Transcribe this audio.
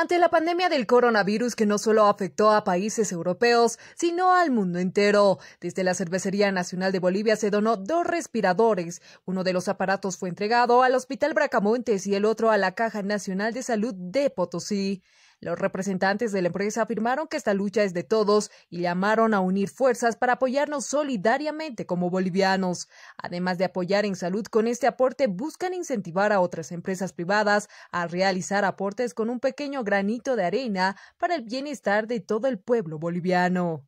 Ante la pandemia del coronavirus que no solo afectó a países europeos, sino al mundo entero, desde la Cervecería Nacional de Bolivia se donó dos respiradores. Uno de los aparatos fue entregado al Hospital Bracamontes y el otro a la Caja Nacional de Salud de Potosí. Los representantes de la empresa afirmaron que esta lucha es de todos y llamaron a unir fuerzas para apoyarnos solidariamente como bolivianos. Además de apoyar en salud con este aporte, buscan incentivar a otras empresas privadas a realizar aportes con un pequeño granito de arena para el bienestar de todo el pueblo boliviano.